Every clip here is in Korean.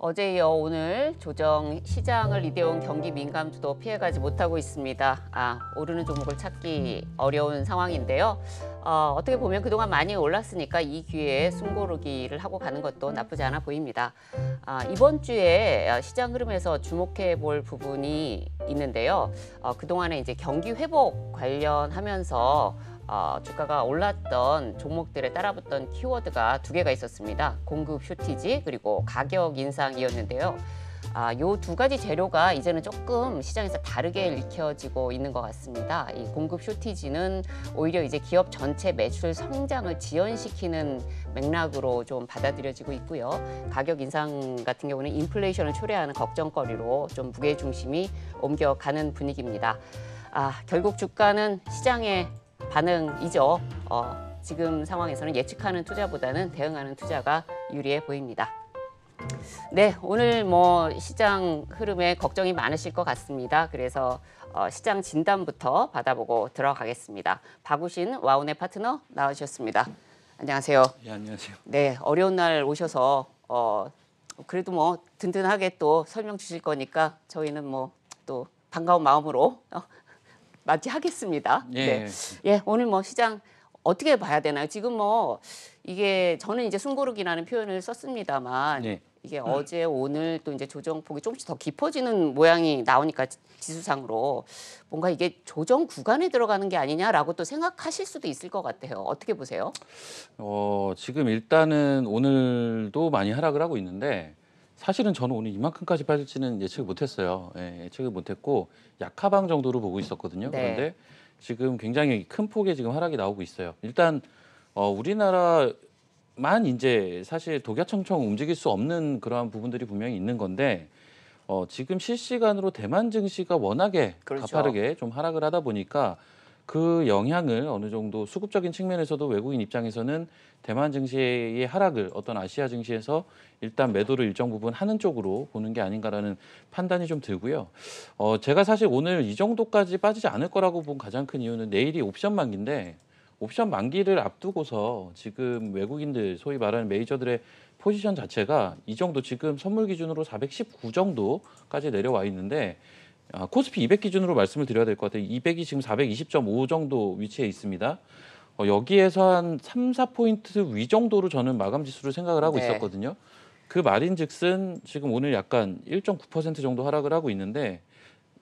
어제 이어 오늘 조정 시장을 이대온 경기 민감주도 피해가지 못하고 있습니다. 아, 오르는 종목을 찾기 어려운 상황인데요. 어, 어떻게 보면 그동안 많이 올랐으니까 이 기회에 숨고르기를 하고 가는 것도 나쁘지 않아 보입니다. 아, 이번 주에 어, 시장 흐름에서 주목해 볼 부분이 있는데요. 어, 그동안에 이제 경기 회복 관련하면서 어, 주가가 올랐던 종목들에 따라붙던 키워드가 두 개가 있었습니다. 공급 휴티지 그리고 가격 인상이었는데요. 아, 요 두 가지 재료가 이제는 조금 시장에서 다르게 읽혀지고 있는 것 같습니다. 이 공급 쇼티지는 오히려 이제 기업 전체 매출 성장을 지연시키는 맥락으로 좀 받아들여지고 있고요. 가격 인상 같은 경우는 인플레이션을 초래하는 걱정거리로 좀 무게중심이 옮겨가는 분위기입니다. 아, 결국 주가는 시장의 반응이죠. 어, 지금 상황에서는 예측하는 투자보다는 대응하는 투자가 유리해 보입니다. 네, 오늘 뭐 시장 흐름에 걱정이 많으실 것 같습니다. 그래서 어, 시장 진단부터 받아보고 들어가겠습니다. 박우신 와운의 파트너 나와주셨습니다. 안녕하세요. 예, 안녕하세요. 네, 어려운 날 오셔서 어, 그래도 뭐 든든하게 또 설명 주실 거니까 저희는 뭐 또 반가운 마음으로 어, 맞이하겠습니다. 예. 네. 예, 오늘 뭐 시장 어떻게 봐야 되나요? 지금 뭐 이게 저는 이제 숨고르기라는 표현을 썼습니다만 예. 이게 음. 어제 오늘 또 이제 조정폭이 조금씩 더 깊어지는 모양이 나오니까 지수상으로 뭔가 이게 조정 구간에 들어가는 게 아니냐라고 또 생각하실 수도 있을 것 같아요. 어떻게 보세요? 어, 지금 일단은 오늘도 많이 하락을 하고 있는데 사실은 저는 오늘 이만큼까지 빠질지는 예측을 못했어요. 예, 예측을 못했고 약하방 정도로 보고 있었거든요. 네. 그런데 지금 굉장히 큰 폭의 지금 하락이 나오고 있어요. 일단 어, 우리나라만 이제 사실 독야청청 움직일 수 없는 그러한 부분들이 분명히 있는 건데 어, 지금 실시간으로 대만 증시가 워낙에 그렇죠. 가파르게 좀 하락을 하다 보니까 그 영향을 어느 정도 수급적인 측면에서도 외국인 입장에서는 대만 증시의 하락을 어떤 아시아 증시에서 일단 매도를 일정 부분 하는 쪽으로 보는 게 아닌가라는 판단이 좀 들고요. 어, 제가 사실 오늘 이 정도까지 빠지지 않을 거라고 본 가장 큰 이유는 내일이 옵션 만기인데 옵션 만기를 앞두고서 지금 외국인들 소위 말하는 메이저들의 포지션 자체가 이 정도 지금 선물 기준으로 419 정도까지 내려와 있는데 아, 코스피 200 기준으로 말씀을 드려야 될 것 같아요. 200이 지금 420.5 정도 위치에 있습니다. 어, 여기에서 한 3, 4포인트 위 정도로 저는 마감 지수를 생각을 하고 네. 있었거든요. 그 말인즉슨 지금 오늘 약간 1.9% 정도 하락을 하고 있는데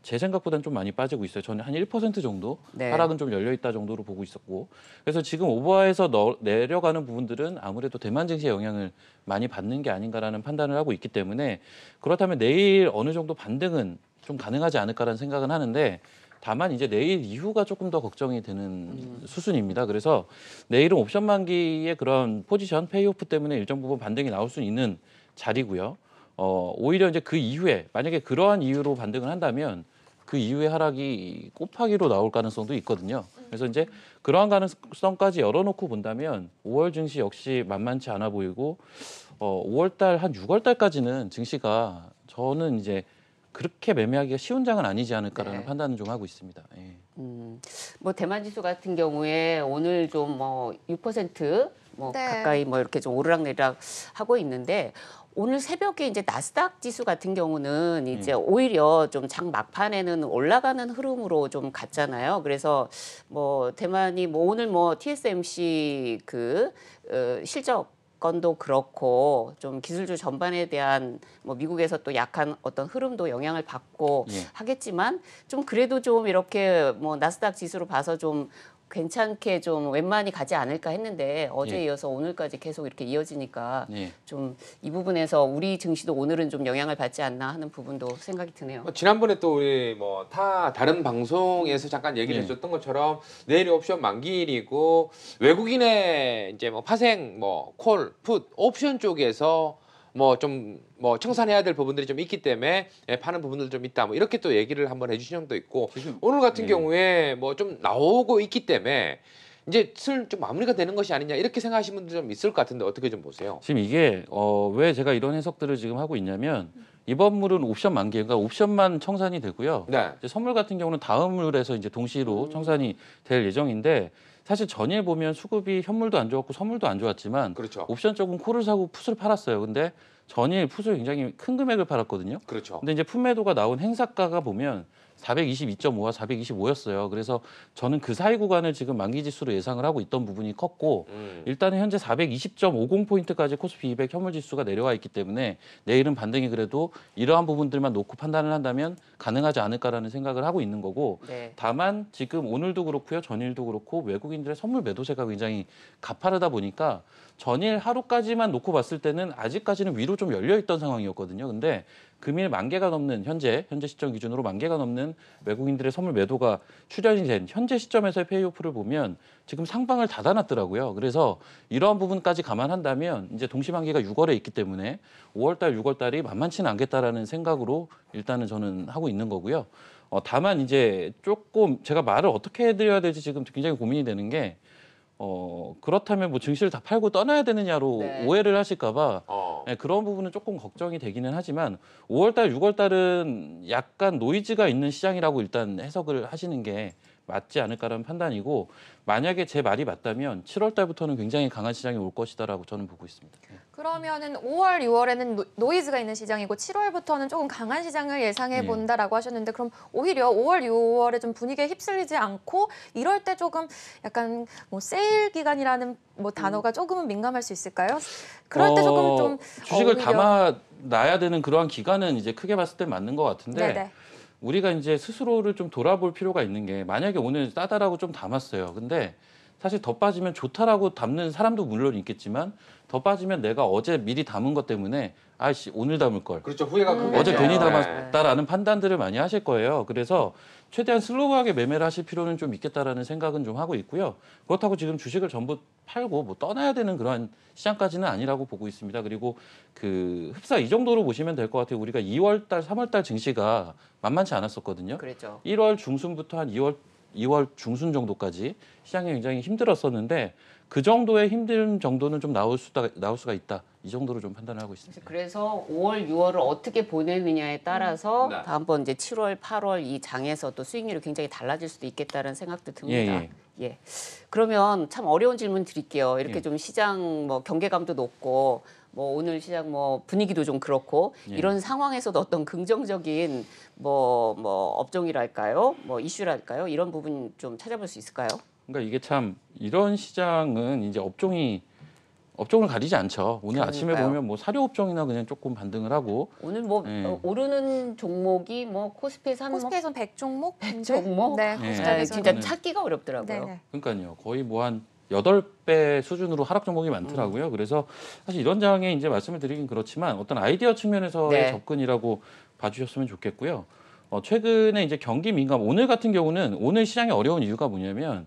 제 생각보다는 좀 많이 빠지고 있어요. 저는 한 1% 정도 네. 하락은 좀 열려 있다 정도로 보고 있었고 그래서 지금 오버에서 너, 내려가는 부분들은 아무래도 대만 증시의 영향을 많이 받는 게 아닌가라는 판단을 하고 있기 때문에 그렇다면 내일 어느 정도 반등은 좀 가능하지 않을까라는 생각은 하는데 다만 이제 내일 이후가 조금 더 걱정이 되는 음. 수순입니다. 그래서 내일은 옵션 만기의 그런 포지션 페이오프 때문에 일정 부분 반등이 나올 수 있는 자리고요. 어, 오히려 이제 그 이후에 만약에 그러한 이유로 반등을 한다면 그 이후에 하락이 곱하기로 나올 가능성도 있거든요. 그래서 이제 그러한 가능성까지 열어놓고 본다면 5월 증시 역시 만만치 않아 보이고 어, 5월 달 한 6월 달까지는 증시가 저는 이제 그렇게 매매하기가 쉬운 장은 아니지 않을까라는 네. 판단을 좀 하고 있습니다. 예. 음, 뭐 대만 지수 같은 경우에 오늘 좀 뭐 6%뭐 네. 가까이 뭐 이렇게 좀 오르락내리락 하고 있는데 오늘 새벽에 이제 나스닥 지수 같은 경우는 예. 이제 음. 오히려 좀장 막판에는 올라가는 흐름으로 좀 갔잖아요. 그래서 뭐 대만이 뭐 오늘 뭐 TSMC 그 어, 실적 건도 그렇고 좀 기술주 전반에 대한 뭐 미국에서 또 약한 어떤 흐름도 영향을 받고 예. 하겠지만 좀 그래도 좀 이렇게 뭐 나스닥 지수로 봐서 좀 괜찮게 좀 웬만히 가지 않을까 했는데 어제 예. 이어서 오늘까지 계속 이렇게 이어지니까 예. 좀이 부분에서 우리 증시도 오늘은 좀 영향을 받지 않나 하는 부분도 생각이 드네요. 뭐 지난번에 또 우리 뭐 타 다른 방송에서 잠깐 얘기를 예. 했었던 것처럼 내일이 옵션 만기일이고 외국인의 이제 뭐 파생 뭐 콜, 풋, 옵션 쪽에서 뭐 좀뭐 뭐 청산해야 될 부분들이 좀 있기 때문에 예, 파는 부분들 좀 있다. 뭐 이렇게 또 얘기를 한번 해주신 형도 있고 지금, 오늘 같은 예. 경우에 뭐 좀 나오고 있기 때문에 이제 슬좀 마무리가 되는 것이 아니냐 이렇게 생각하시는 분들 좀 있을 것 같은데 어떻게 좀 보세요? 지금 이게 어, 왜 제가 이런 해석들을 지금 하고 있냐면 이번 물은 옵션 만기, 그러니까 옵션만 청산이 되고요. 네. 선물 같은 경우는 다음 물에서 이제 동시로 음. 청산이 될 예정인데 사실 전에 보면 수급이 현물도 안 좋았고 선물도 안 좋았지만 그렇죠. 옵션 쪽은 콜을 사고 풋을 팔았어요. 근데 전일 풋을 굉장히 큰 금액을 팔았거든요. 그렇죠. 근데 이제 품매도가 나온 행사가가 보면 422.5와 425였어요. 그래서 저는 그 사이 구간을 지금 만기 지수로 예상을 하고 있던 부분이 컸고 음. 일단은 현재 420.50 포인트까지 코스피 200 현물 지수가 내려와 있기 때문에 내일은 반등이 그래도 이러한 부분들만 놓고 판단을 한다면 가능하지 않을까라는 생각을 하고 있는 거고 네. 다만 지금 오늘도 그렇고요. 전일도 그렇고 외국인들의 선물 매도세가 굉장히 가파르다 보니까 전일 하루까지만 놓고 봤을 때는 아직까지는 위로 좀 열려 있던 상황이었거든요. 근데 금일 만 개가 넘는 현재 현재 시점 기준으로 만 개가 넘는 외국인들의 선물 매도가 출현이 된 현재 시점에서의 페이오프를 보면 지금 상방을 닫아놨더라고요. 그래서 이러한 부분까지 감안한다면 이제 동시만개가 6월에 있기 때문에 5월달, 6월달이 만만치는 않겠다라는 생각으로 일단은 저는 하고 있는 거고요. 어, 다만 이제 조금 제가 말을 어떻게 해드려야 될지 지금 굉장히 고민이 되는 게어 그렇다면 뭐 증시를 다 팔고 떠나야 되느냐로 네. 오해를 하실까봐 어. 네, 그런 부분은 조금 걱정이 되기는 하지만 5월달, 6월달은 약간 노이즈가 있는 시장이라고 일단 해석을 하시는 게 맞지 않을까라는 판단이고 만약에 제 말이 맞다면 7월 달부터는 굉장히 강한 시장이 올 것이다라고 저는 보고 있습니다. 네. 그러면은 5월, 6월에는 노, 이즈가 있는 시장이고 7월부터는 조금 강한 시장을 예상해 네. 본다라고 네. 하셨는데 그럼 오히려 5월, 6월에 좀 분위기에 휩쓸리지 않고 이럴 때 조금 약간 뭐 세일 기간이라는 뭐 단어가 조금은 민감할 수 있을까요? 그럴 때 조금 어, 좀 주식을 어, 담아 놔야 되는 그러한 기간은 이제 크게 봤을 때 맞는 것 같은데. 네네. 네. 우리가 이제 스스로를 좀 돌아볼 필요가 있는 게 만약에 오늘 싸다라고 좀 담았어요. 근데 사실 더 빠지면 좋다라고 담는 사람도 물론 있겠지만 더 빠지면 내가 어제 미리 담은 것 때문에 아씨 오늘 담을 걸. 그렇죠. 후회가 음. 어제 괜히 네. 담았다라는 판단들을 많이 하실 거예요. 그래서 최대한 슬로우하게 매매를 하실 필요는 좀 있겠다라는 생각은 좀 하고 있고요. 그렇다고 지금 주식을 전부 팔고 뭐 떠나야 되는 그러한 시장까지는 아니라고 보고 있습니다. 그리고 그 흡사 이 정도로 보시면 될 것 같아요. 우리가 2월 달, 3월 달 증시가 만만치 않았었거든요. 그랬죠. 1월 중순부터 한 2월 2월 중순 정도까지 시장이 굉장히 힘들었었는데 그 정도의 힘든 정도는 좀 나올 수다 나올 수가 있다. 이 정도로 좀 판단을 하고 있습니다. 그래서 5월, 6월을 어떻게 보내느냐에 따라서 음, 네. 다음번 이제 7월, 8월 이 장에서 또 수익률이 굉장히 달라질 수도 있겠다는 생각도 듭니다. 예, 예. 예. 그러면 참 어려운 질문 드릴게요. 이렇게 예. 좀 시장 뭐 경계감도 높고 뭐 오늘 시장 뭐 분위기도 좀 그렇고 예. 이런 상황에서도 어떤 긍정적인 뭐뭐 뭐 업종이랄까요? 뭐 이슈랄까요? 이런 부분 좀 찾아볼 수 있을까요? 그러니까 이게 참 이런 시장은 이제 업종이 업종을 가리지 않죠. 오늘 그러니까요. 아침에 보면 뭐 사료 업종이나 그냥 조금 반등을 하고 오늘 뭐 예. 어, 오르는 종목이 뭐 코스피 3코스피에서100 종목 100 종목 네. 예. 네, 네. 네. 진짜 찾기가 어렵더라고요. 네네. 그러니까요. 거의 뭐 한 여덟 배 수준으로 하락 종목이 많더라고요. 음. 그래서 사실 이런 장에 이제 말씀을 드리긴 그렇지만 어떤 아이디어 측면에서의 네. 접근이라고 봐주셨으면 좋겠고요. 어, 최근에 이제 경기 민감 오늘 같은 경우는 오늘 시장이 어려운 이유가 뭐냐면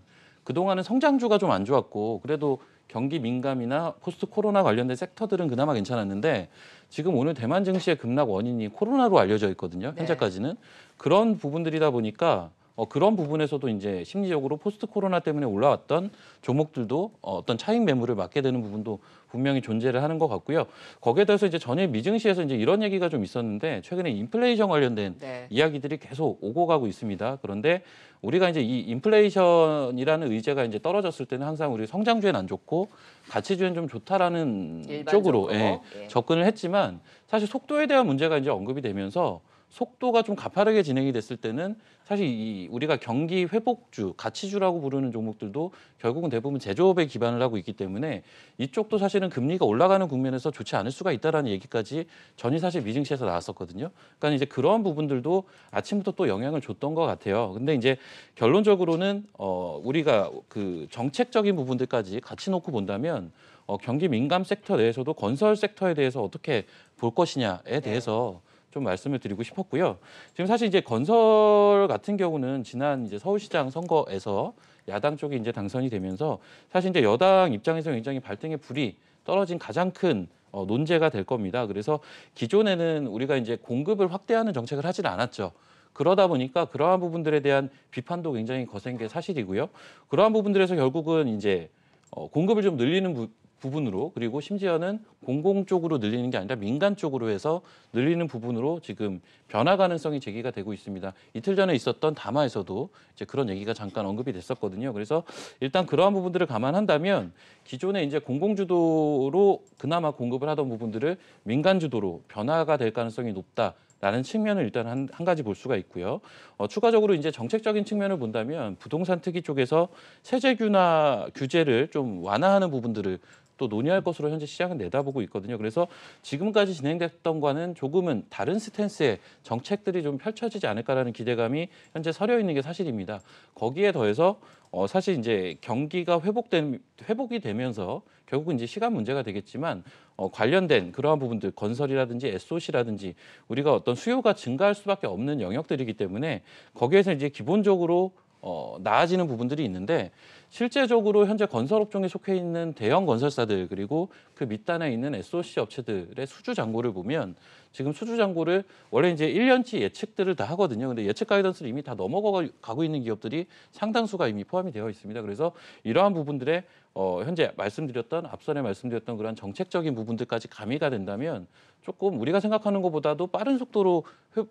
그동안은 성장주가 좀 안 좋았고 그래도 경기 민감이나 포스트 코로나 관련된 섹터들은 그나마 괜찮았는데 지금 오늘 대만 증시의 급락 원인이 코로나로 알려져 있거든요. 네. 현재까지는. 네. 그런 부분들이다 보니까 어, 그런 부분에서도 이제 심리적으로 포스트 코로나 때문에 올라왔던 종목들도 어, 어떤 차익 매물을 맞게 되는 부분도 분명히 존재를 하는 것 같고요. 거기에 대해서 이제 전에 미증시에서 이제 이런 얘기가 좀 있었는데 최근에 인플레이션 관련된 네. 이야기들이 계속 오고 가고 있습니다. 그런데 우리가 이제 이 인플레이션이라는 의제가 이제 떨어졌을 때는 항상 우리 성장주엔 안 좋고 가치주엔 좀 좋다라는 일반적으로. 쪽으로 예, 예. 접근을 했지만 사실 속도에 대한 문제가 이제 언급이 되면서 속도가 좀 가파르게 진행이 됐을 때는 사실 이 우리가 경기 회복주, 가치주라고 부르는 종목들도 결국은 대부분 제조업에 기반을 하고 있기 때문에 이쪽도 사실은 금리가 올라가는 국면에서 좋지 않을 수가 있다라는 얘기까지 전이 사실 미증시에서 나왔었거든요. 그러니까 이제 그러한 부분들도 아침부터 또 영향을 줬던 것 같아요. 근데 이제 결론적으로는 어 우리가 그 정책적인 부분들까지 같이 놓고 본다면 어 경기 민감 섹터 내에서도 건설 섹터에 대해서 어떻게 볼 것이냐에 네. 대해서 좀 말씀을 드리고 싶었고요. 지금 사실 이제 건설 같은 경우는 지난 이제 서울시장 선거에서 야당 쪽이 이제 당선이 되면서 사실 이제 여당 입장에서 굉장히 발등의 불이 떨어진 가장 큰 어, 논제가 될 겁니다. 그래서 기존에는 우리가 이제 공급을 확대하는 정책을 하진 않았죠. 그러다 보니까 그러한 부분들에 대한 비판도 굉장히 거센 게 사실이고요. 그러한 부분들에서 결국은 이제 어, 공급을 좀 늘리는 부, 부분으로 그리고 심지어는 공공 쪽으로 늘리는 게 아니라 민간 쪽으로 해서 늘리는 부분으로 지금 변화 가능성이 제기가 되고 있습니다. 이틀 전에 있었던 담화에서도 이제 그런 얘기가 잠깐 언급이 됐었거든요. 그래서 일단 그러한 부분들을 감안한다면 기존에 이제 공공 주도로 그나마 공급을 하던 부분들을 민간 주도로 변화가 될 가능성이 높다. 라는 측면을 일단 한, 한 가지 볼 수가 있고요. 어, 추가적으로 이제 정책적인 측면을 본다면 부동산 특위 쪽에서 세제 규나 규제를 좀 완화하는 부분들을 또 논의할 것으로 현재 시장은 내다보고 있거든요. 그래서 지금까지 진행됐던 과는 조금은 다른 스탠스의 정책들이 좀 펼쳐지지 않을까라는 기대감이 현재 서려 있는 게 사실입니다. 거기에 더해서 어, 사실 이제 경기가 회복된 회복이 되면서 결국은 이제 시간 문제가 되겠지만 어, 관련된 그러한 부분들 건설이라든지 SOC라든지 우리가 어떤 수요가 증가할 수밖에 없는 영역들이기 때문에 거기에서 이제 기본적으로 어, 나아지는 부분들이 있는데 실제적으로 현재 건설업종에 속해 있는 대형 건설사들 그리고 그 밑단에 있는 SOC 업체들의 수주 잔고를 보면 지금 수주 잔고를 원래 이제 1년치 예측들을 다 하거든요. 근데 예측 가이던스를 이미 다 넘어가고 있는 기업들이 상당수가 이미 포함이 되어 있습니다. 그래서 이러한 부분들의 어, 현재 말씀드렸던 앞선에 말씀드렸던 그런 정책적인 부분들까지 가미가 된다면 조금 우리가 생각하는 것보다도 빠른 속도로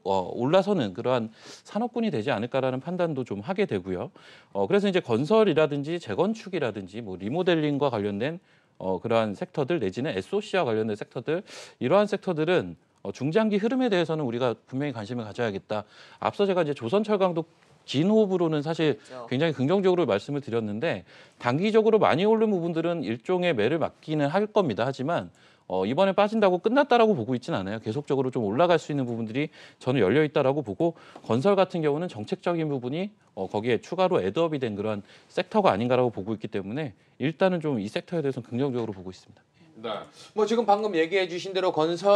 어, 올라서는 그러한 산업군이 되지 않을까라는 판단도 좀 하게 되고요. 어, 그래서 이제 건설이라든지 라든지 재건축이라든지 뭐 리모델링과 관련된 어, 그러한 섹터들 내지는 SOC와 관련된 섹터들 이러한 섹터들은 어, 중장기 흐름에 대해서는 우리가 분명히 관심을 가져야겠다. 앞서 제가 이제 조선철강도 긴 호흡으로는 사실 그렇죠. 굉장히 긍정적으로 말씀을 드렸는데 단기적으로 많이 오른 부분들은 일종의 매를 맞기는 할 겁니다. 하지만 어, 이번에 빠진다고 끝났다라고 보고 있진 않아요. 계속적으로 좀 올라갈 수 있는 부분들이 저는 열려 있다라고 보고 건설 같은 경우는 정책적인 부분이 어, 거기에 추가로 애드업이 된 그런 섹터가 아닌가라고 보고 있기 때문에 일단은 좀 이 섹터에 대해서는 긍정적으로 보고 있습니다. 네. 뭐 지금 방금 얘기해 주신 대로 건설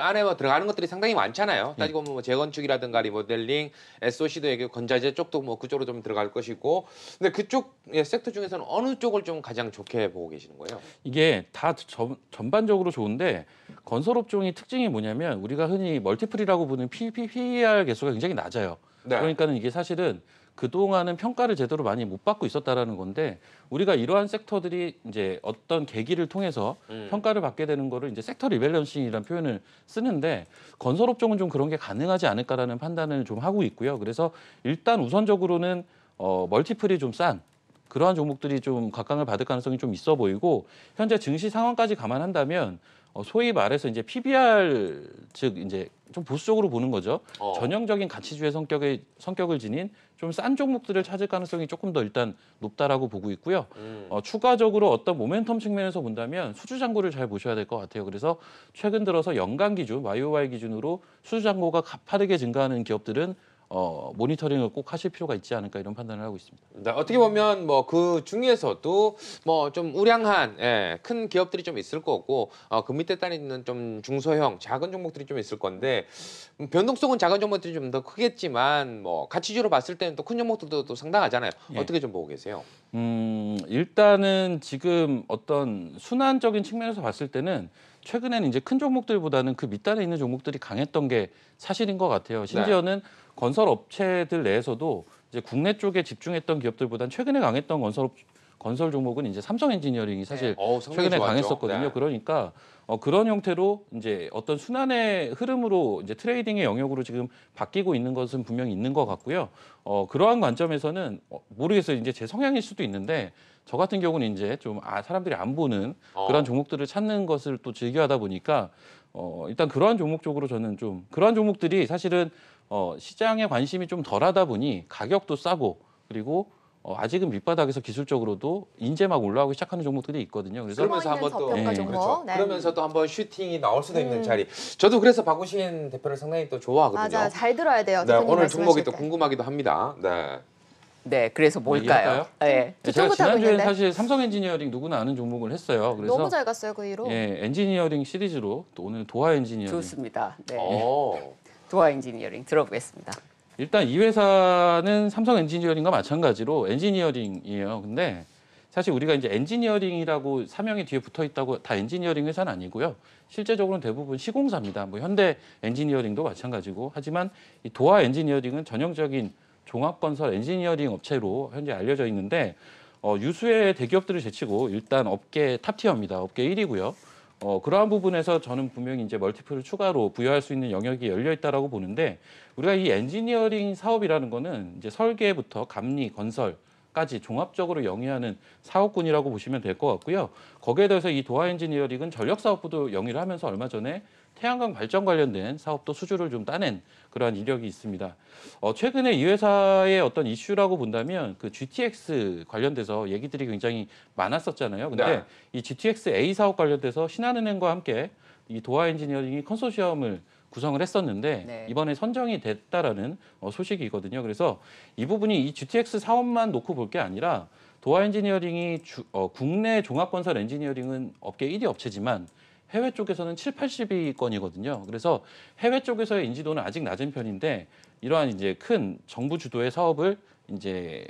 안에 뭐 들어가는 것들이 상당히 많잖아요. 예. 따지고 보면 뭐 재건축이라든가 리모델링, SOC도 얘기 건자재 쪽도 뭐 그쪽으로 좀 들어갈 것이고. 근데 그쪽 예, 섹터 중에서는 어느 쪽을 좀 가장 좋게 보고 계시는 거예요? 이게 다 저, 전반적으로 좋은데 건설 업종의 특징이 뭐냐면 우리가 흔히 멀티플이라고 보는 PPR e 개수가 굉장히 낮아요. 네. 그러니까는 이게 사실은 그동안은 평가를 제대로 많이 못 받고 있었다라는 건데 우리가 이러한 섹터들이 이제 어떤 계기를 통해서 음. 평가를 받게 되는 거를 이제 섹터 리밸런싱이라는 표현을 쓰는데 건설업종은 좀 그런 게 가능하지 않을까라는 판단을 좀 하고 있고요. 그래서 일단 우선적으로는 어, 멀티플이 좀 싼 그러한 종목들이 좀 각광을 받을 가능성이 좀 있어 보이고 현재 증시 상황까지 감안한다면 어, 소위 말해서 이제 PBR 즉 이제 좀 보수적으로 보는 거죠. 어. 전형적인 가치주의 성격의 성격을 지닌 좀 싼 종목들을 찾을 가능성이 조금 더 일단 높다라고 보고 있고요. 음. 어, 추가적으로 어떤 모멘텀 측면에서 본다면 수주 잔고를 잘 보셔야 될 것 같아요. 그래서 최근 들어서 연간 기준, YOY 기준으로 수주 잔고가 가파르게 증가하는 기업들은 어, 모니터링을 꼭 하실 필요가 있지 않을까 이런 판단을 하고 있습니다. 네, 어떻게 보면 뭐 그 중에서도 뭐 좀 우량한 예, 큰 기업들이 좀 있을 거고 어, 그 밑에 따르는 좀 중소형 작은 종목들이 좀 있을 건데 음, 변동성은 작은 종목들이 좀 더 크겠지만 뭐 가치주로 봤을 때는 또 큰 종목들도 또 상당하잖아요. 예. 어떻게 좀 보고 계세요? 음, 일단은 지금 어떤 순환적인 측면에서 봤을 때는 최근에는 이제 큰 종목들보다는 그 밑단에 있는 종목들이 강했던 게 사실인 것 같아요. 네. 심지어는 네. 건설 업체들 내에서도 이제 국내 쪽에 집중했던 기업들보다는 최근에 강했던 건설 건설 종목은 이제 삼성 엔지니어링이 네. 사실 네. 어, 최근에 좋았죠. 강했었거든요. 네. 그러니까 어, 그런 형태로 이제 어떤 순환의 흐름으로 이제 트레이딩의 영역으로 지금 바뀌고 있는 것은 분명히 있는 것 같고요. 어, 그러한 관점에서는 어, 모르겠어요. 이제 제 성향일 수도 있는데 저 같은 경우는 이제 좀 아, 사람들이 안 보는 어. 그런 종목들을 찾는 것을 또 즐겨하다 보니까 어, 일단 그러한 종목 쪽으로 저는 좀 그러한 종목들이 사실은 어, 시장에 관심이 좀 덜하다 보니 가격도 싸고 그리고 어, 아직은 밑바닥에서 기술적으로도 인제막 올라오기 시작하는 종목들이 있거든요. 그래서 그러면서 한번 또 네. 그렇죠. 네. 그러면서 또 한번 슈팅이 나올 수도 있는 음. 자리. 저도 그래서 박우신 대표를 상당히 또 좋아하거든요. 맞아, 잘 들어야 돼요. 네, 오늘 종목이 또 궁금하기도 합니다. 네. 네, 그래서 뭐 뭘까요? 네. 네, 제가 지난주에 사실 삼성 엔지니어링 누구나 아는 종목을 했어요. 그래서 너무 잘 갔어요 그 이로. 예, 엔지니어링 시리즈로 또 오늘 도하 엔지니어링. 좋습니다. 네. 예. 도하 엔지니어링 들어보겠습니다. 일단 이 회사는 삼성 엔지니어링과 마찬가지로 엔지니어링이에요. 근데 사실 우리가 이제 엔지니어링이라고 사명이 뒤에 붙어 있다고 다 엔지니어링 회사는 아니고요. 실제적으로는 대부분 시공사입니다. 뭐 현대 엔지니어링도 마찬가지고 하지만 이 도하 엔지니어링은 전형적인 종합건설 엔지니어링 업체로 현재 알려져 있는데 어, 유수의 대기업들을 제치고 일단 업계 탑티어입니다. 업계 1위고요. 어, 그러한 부분에서 저는 분명히 이제 멀티플을 추가로 부여할 수 있는 영역이 열려 있다라고 보는데 우리가 이 엔지니어링 사업이라는 거는 이제 설계부터 감리, 건설 까지 종합적으로 영위하는 사업군이라고 보시면 될 것 같고요. 거기에 대해서 이 도하 엔지니어링은 전력 사업부도 영위를 하면서 얼마 전에 태양광 발전 관련된 사업도 수주를 좀 따낸 그러한 이력이 있습니다. 어, 최근에 이 회사의 어떤 이슈라고 본다면 그 GTX 관련돼서 얘기들이 굉장히 많았었잖아요. 근데 네. 이 GTX A 사업 관련돼서 신한은행과 함께 이 도하 엔지니어링이 컨소시엄을 구성을 했었는데 네. 이번에 선정이 됐다라는 어, 소식이거든요. 그래서 이 부분이 이 GTX 사업만 놓고 볼 게 아니라 도하 엔지니어링이 주, 어, 국내 종합건설 엔지니어링은 업계 1위 업체지만 해외 쪽에서는 7, 80위권이거든요. 그래서 해외 쪽에서의 인지도는 아직 낮은 편인데 이러한 이제 큰 정부 주도의 사업을 이제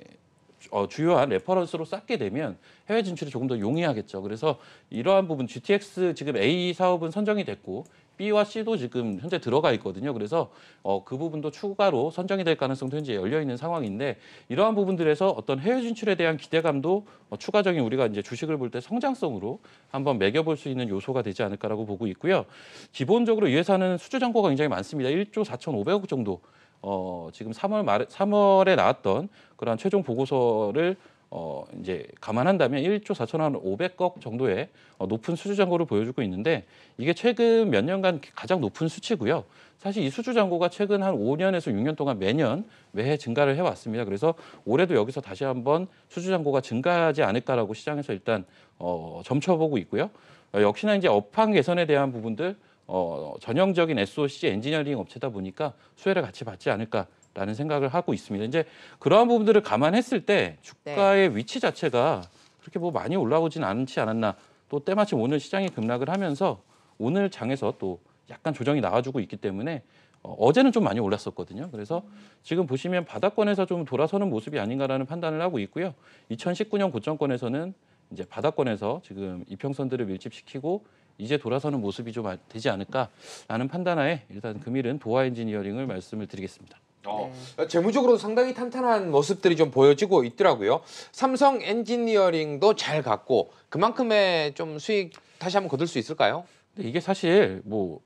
어, 주요한 레퍼런스로 쌓게 되면 해외 진출이 조금 더 용이하겠죠. 그래서 이러한 부분 GTX 지금 A 사업은 선정이 됐고 B와 C도 지금 현재 들어가 있거든요. 그래서 어, 그 부분도 추가로 선정이 될 가능성도 현재 열려 있는 상황인데 이러한 부분들에서 어떤 해외 진출에 대한 기대감도 어, 추가적인 우리가 이제 주식을 볼 때 성장성으로 한번 매겨볼 수 있는 요소가 되지 않을까라고 보고 있고요. 기본적으로 이 회사는 수주 잔고가 굉장히 많습니다. 1조 4,500억 정도. 어, 지금 3월 말 3월에 나왔던 그러한 최종 보고서를 어 이제 감안한다면 1조 4천한 500억 정도의 어, 높은 수주잔고를 보여주고 있는데 이게 최근 몇 년간 가장 높은 수치고요. 사실 이 수주잔고가 최근 한 5년에서 6년 동안 매년 매해 증가를 해왔습니다. 그래서 올해도 여기서 다시 한번 수주잔고가 증가하지 않을까라고 시장에서 일단 어, 점쳐보고 있고요. 어, 역시나 이제 업황 개선에 대한 부분들 어, 전형적인 SOC 엔지니어링 업체다 보니까 수혜를 같이 받지 않을까 라는 생각을 하고 있습니다. 이제 그러한 부분들을 감안했을 때 주가의 네. 위치 자체가 그렇게 뭐 많이 올라오진 않지 않았나. 또 때마침 오늘 시장이 급락을 하면서 오늘 장에서 또 약간 조정이 나와주고 있기 때문에 어, 어제는 좀 많이 올랐었거든요. 그래서 지금 보시면 바닥권에서 좀 돌아서는 모습이 아닌가라는 판단을 하고 있고요. 2019년 고점권에서는 이제 바닥권에서 지금 이평선들을 밀집시키고 이제 돌아서는 모습이 좀 아, 되지 않을까라는 판단하에 일단 금일은 도화 엔지니어링을 말씀을 드리겠습니다. 어, 네. 재무적으로 상당히 탄탄한 모습들이 좀 보여지고 있더라고요. 삼성 엔지니어링도 잘 갔고 그만큼의 좀 수익 다시 한번 거둘 수 있을까요? 근데 이게 사실 뭐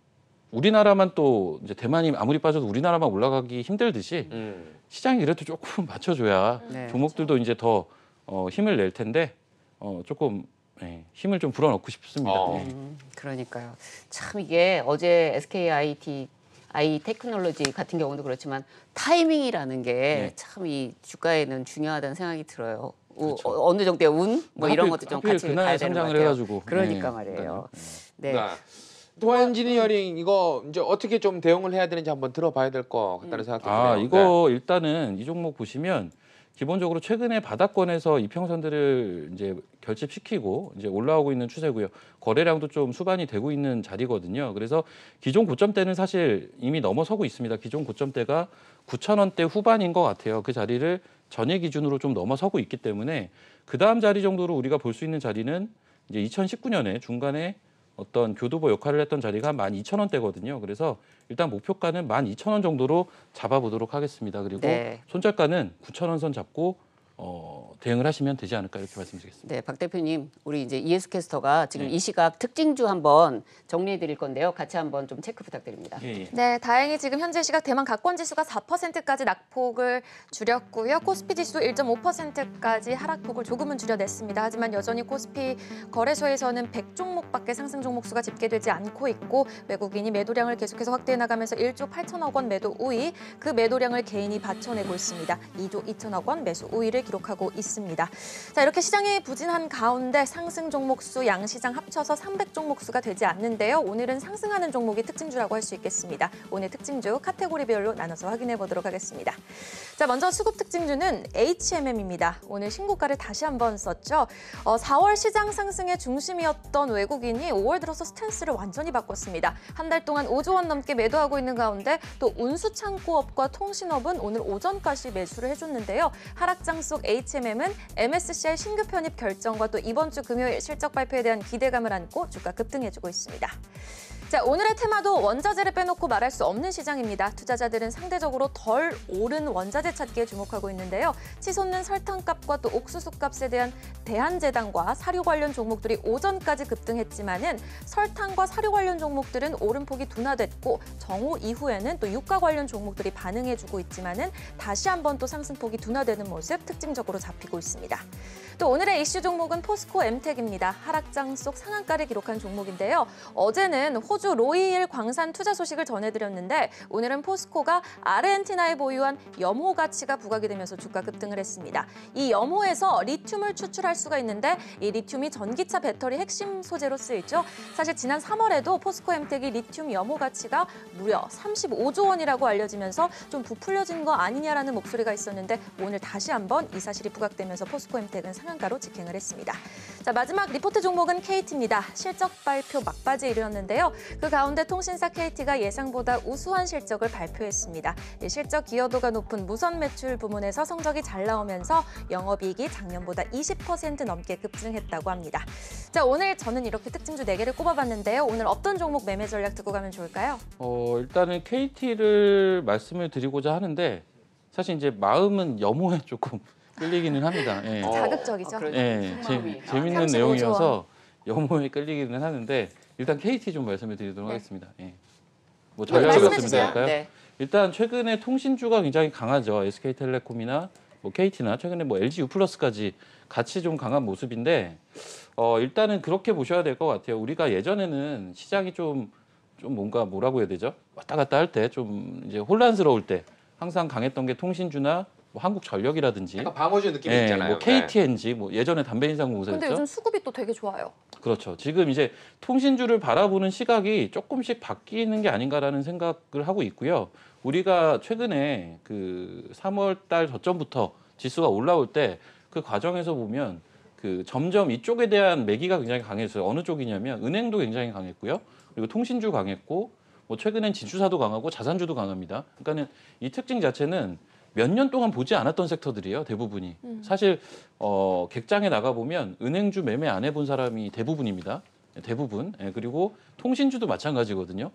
우리나라만 또 이제 대만이 아무리 빠져도 우리나라만 올라가기 힘들듯이 음. 시장이 이래도 조금 맞춰줘야 네, 종목들도 이제 더 어, 힘을 낼 텐데 어, 조금 네, 힘을 좀 불어넣고 싶습니다. 어. 네. 음, 그러니까요. 참 이게 어제 SKIT 아이 테크놀로지 같은 경우도 그렇지만 타이밍이라는 게 참이 네. 주가에는 중요하다는 생각이 들어요. 그렇죠. 우, 어, 어느 정도의 운? 뭐 이런 것도 좀 같이 가야 되는 것 같아요. 해가고 그러니까 네. 말이에요. 네. 네. 도화 어, 엔지니어링 음. 이거 이제 어떻게 좀 대응을 해야 되는지 한번 들어봐야 될 것 같다는 음. 생각이 듭니다. 아, 이거 네. 일단은 이 종목 보시면 기본적으로 최근에 바닥권에서 이평선들을 이제 결집시키고 이제 올라오고 있는 추세고요. 거래량도 좀 수반이 되고 있는 자리거든요. 그래서 기존 고점대는 사실 이미 넘어서고 있습니다. 기존 고점대가 9,000원대 후반인 것 같아요. 그 자리를 전일 기준으로 좀 넘어서고 있기 때문에 그 다음 자리 정도로 우리가 볼 수 있는 자리는 이제 2019년에 중간에 어떤 교두보 역할을 했던 자리가 1 2 0 0 0 원대거든요. 그래서 일단 목표가는 1 2 0 0 0원 정도로 잡아보도록 하겠습니다. 그리고 네. 손절가는 9 0 0 0원선 잡고 어, 대응을 하시면 되지 않을까 이렇게 말씀드리겠습니다. 네, 박 대표님, 우리 이제 이해 캐스터가 지금 네. 이 시각 특징주 한번 정리해 드릴 건데요. 같이 한번 좀 체크 부탁드립니다. 예, 예. 네, 다행히 지금 현재 시각 대만 가권 지수가 4%까지 낙폭을 줄였고요. 코스피 지수 1.5%까지 하락폭을 조금은 줄여냈습니다. 하지만 여전히 코스피 거래소에서는 100종목밖에 상승 종목수가 집계되지 않고 있고 외국인이 매도량을 계속해서 확대해 나가면서 1조 8천억 원 매도 우위, 그 매도량을 개인이 받쳐내고 있습니다. 2조 2천억 원 매수 우위를 기록하고 있습니다. 자 이렇게 시장이 부진한 가운데 상승 종목수 양시장 합쳐서 300종목수가 되지 않는데요. 오늘은 상승하는 종목이 특징주라고 할 수 있겠습니다. 오늘 특징주 카테고리별로 나눠서 확인해 보도록 하겠습니다. 자 먼저 수급 특징주는 HMM입니다. 오늘 신고가를 다시 한번 썼죠. 어, 4월 시장 상승의 중심이었던 외국인이 5월 들어서 스탠스를 완전히 바꿨습니다. 한 달 동안 5조 원 넘게 매도하고 있는 가운데 또 운수창고업과 통신업은 오늘 오전까지 매수를 해줬는데요. 하락장 속 한국 HMM은 MSCI 신규 편입 결정과 또 이번 주 금요일 실적 발표에 대한 기대감을 안고 주가 급등해주고 있습니다. 자, 오늘의 테마도 원자재를 빼놓고 말할 수 없는 시장입니다. 투자자들은 상대적으로 덜 오른 원자재 찾기에 주목하고 있는데요. 치솟는 설탕값과 또 옥수수값에 대한 대한재단과 사료 관련 종목들이 오전까지 급등했지만은 설탕과 사료 관련 종목들은 오름폭이 둔화됐고 정오 이후에는 또 유가 관련 종목들이 반응해주고 있지만은 다시 한번 또 상승폭이 둔화되는 모습 특징적으로 잡히고 있습니다. 또 오늘의 이슈 종목은 포스코 엠텍입니다. 하락장 속 상한가를 기록한 종목인데요. 어제는 호 호주 로이일 광산 투자 소식을 전해드렸는데 오늘은 포스코가 아르헨티나에 보유한 염호 가치가 부각이 되면서 주가 급등을 했습니다. 이 염호에서 리튬을 추출할 수가 있는데 이 리튬이 전기차 배터리 핵심 소재로 쓰이죠. 사실 지난 3월에도 포스코 엠텍이 리튬 염호 가치가 무려 35조 원이라고 알려지면서 좀 부풀려진 거 아니냐라는 목소리가 있었는데 오늘 다시 한번 이 사실이 부각되면서 포스코 엠텍은 상한가로 직행을 했습니다. 자 마지막 리포트 종목은 KT입니다. 실적 발표 막바지에 이르렀는데요. 그 가운데 통신사 KT가 예상보다 우수한 실적을 발표했습니다. 실적 기여도가 높은 무선 매출 부문에서 성적이 잘 나오면서 영업이익이 작년보다 20% 넘게 급증했다고 합니다. 자 오늘 저는 이렇게 특징주 4개를 꼽아봤는데요. 오늘 어떤 종목 매매 전략 듣고 가면 좋을까요? 어 일단은 KT를 말씀을 드리고자 하는데 사실 이제 마음은 여모에 조금 끌리기는 합니다. 예. 어, 자극적이죠. 아, 예, 재, 밌는 내용이어서 염호에 끌리기는 하는데 일단 KT 좀 말씀을 드리도록 네. 하겠습니다. 예. 뭐 전략이 네, 말씀드릴까요 네. 일단 최근에 통신주가 굉장히 강하죠. SK텔레콤이나 뭐 KT나 최근에 뭐 LG U+까지 같이 좀 강한 모습인데 어 일단은 그렇게 보셔야 될 것 같아요. 우리가 예전에는 시장이 좀좀 좀 뭔가 뭐라고 해야 되죠? 왔다 갔다 할 때 좀 이제 혼란스러울 때 항상 강했던 게 통신주나 뭐 한국전력이라든지 약간 방어주 느낌이 예, 있잖아요. 뭐 KTNG 네. 뭐 예전에 담배 인상 공사였죠. 근데 요즘 수급이 또 되게 좋아요. 그렇죠. 지금 이제 통신주를 바라보는 시각이 조금씩 바뀌는 게 아닌가라는 생각을 하고 있고요. 우리가 최근에 그 3월 달 저점부터 지수가 올라올 때 그 과정에서 보면 그 점점 이쪽에 대한 매기가 굉장히 강했어요. 어느 쪽이냐면 은행도 굉장히 강했고요. 그리고 통신주 강했고 뭐 최근엔 진주사도 강하고 자산주도 강합니다. 그러니까는 이 특징 자체는 몇년 동안 보지 않았던 섹터들이에요 대부분이 음. 사실 어, 객장에 나가 보면 은행주 매매 안 해본 사람이 대부분입니다 대부분 예, 그리고 통신주도 마찬가지거든요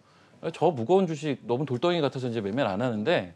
저 무거운 주식 너무 돌덩이 같아서 이제 매매를 안 하는데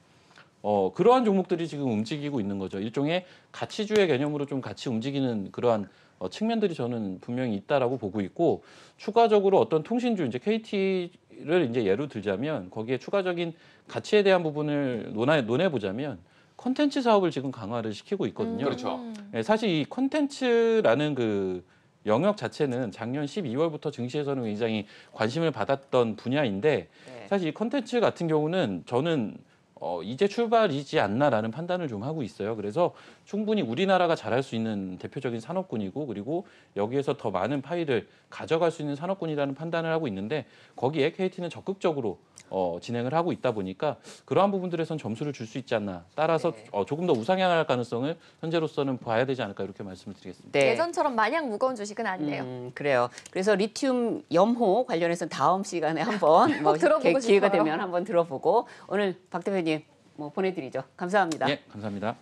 어, 그러한 종목들이 지금 움직이고 있는 거죠 일종의 가치주의 개념으로 좀 같이 움직이는 그러한 어, 측면들이 저는 분명히 있다라고 보고 있고 추가적으로 어떤 통신주 이제 KT 논의를 이제 예로 들자면 거기에 추가적인 가치에 대한 부분을 논해, 논해 보자면 콘텐츠 사업을 지금 강화를 시키고 있거든요. 음. 그렇죠. 음. 네, 사실 이콘텐츠라는그 영역 자체는 작년 12월부터 증시에서는 굉장히 관심을 받았던 분야인데 네. 사실 이콘텐츠 같은 경우는 저는 어, 이제 출발이지 않나라는 판단을 좀 하고 있어요. 그래서 충분히 우리나라가 잘할 수 있는 대표적인 산업군이고 그리고 여기에서 더 많은 파일을 가져갈 수 있는 산업군이라는 판단을 하고 있는데 거기에 KT는 적극적으로 어, 진행을 하고 있다 보니까 그러한 부분들에선 점수를 줄 수 있지 않나 따라서 네. 어, 조금 더 우상향할 가능성을 현재로서는 봐야 되지 않을까 이렇게 말씀을 드리겠습니다. 네. 예전처럼 마냥 무거운 주식은 아니에요. 음, 그래요. 그래서 리튬 염호 관련해서 는 다음 시간에 한번 뭐 기회가 싶어요. 되면 한번 들어보고 오늘 박 대표님 뭐 보내드리죠. 감사합니다. 예, 감사합니다.